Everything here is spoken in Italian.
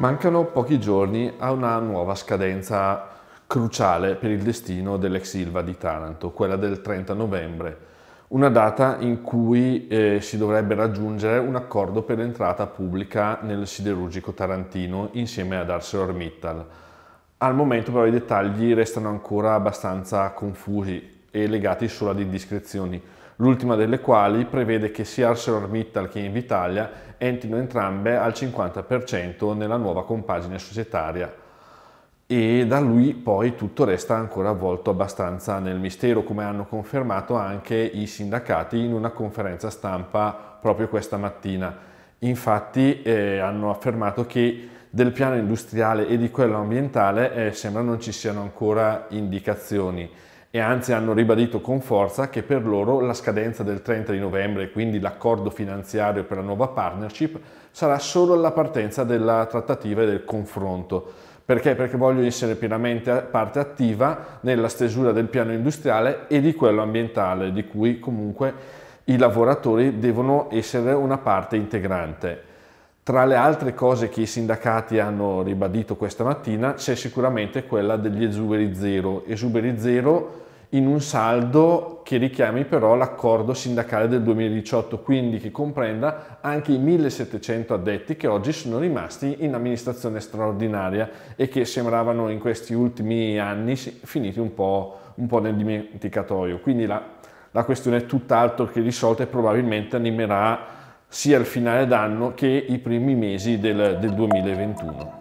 Mancano pochi giorni a una nuova scadenza cruciale per il destino dell'ex Ilva di Taranto, quella del 30 novembre, una data in cui eh, si dovrebbe raggiungere un accordo per l'entrata pubblica nel siderurgico tarantino insieme ad ArcelorMittal. Al momento però i dettagli restano ancora abbastanza confusi, e legati solo ad indiscrezioni, l'ultima delle quali prevede che sia ArcelorMittal che Invitalia entrino entrambe al 50% nella nuova compagine societaria e da lui poi tutto resta ancora avvolto abbastanza nel mistero, come hanno confermato anche i sindacati in una conferenza stampa proprio questa mattina. Infatti eh, hanno affermato che del piano industriale e di quello ambientale eh, sembra non ci siano ancora indicazioni e anzi hanno ribadito con forza che per loro la scadenza del 30 di novembre, quindi l'accordo finanziario per la nuova partnership, sarà solo la partenza della trattativa e del confronto. Perché? Perché voglio essere pienamente parte attiva nella stesura del piano industriale e di quello ambientale, di cui comunque i lavoratori devono essere una parte integrante. Tra le altre cose che i sindacati hanno ribadito questa mattina c'è sicuramente quella degli esuberi zero, esuberi zero in un saldo che richiami però l'accordo sindacale del 2018, quindi che comprenda anche i 1700 addetti che oggi sono rimasti in amministrazione straordinaria e che sembravano in questi ultimi anni finiti un po', un po nel dimenticatoio. Quindi la, la questione è tutt'altro che risolta e probabilmente animerà sia il finale d'anno che i primi mesi del, del 2021.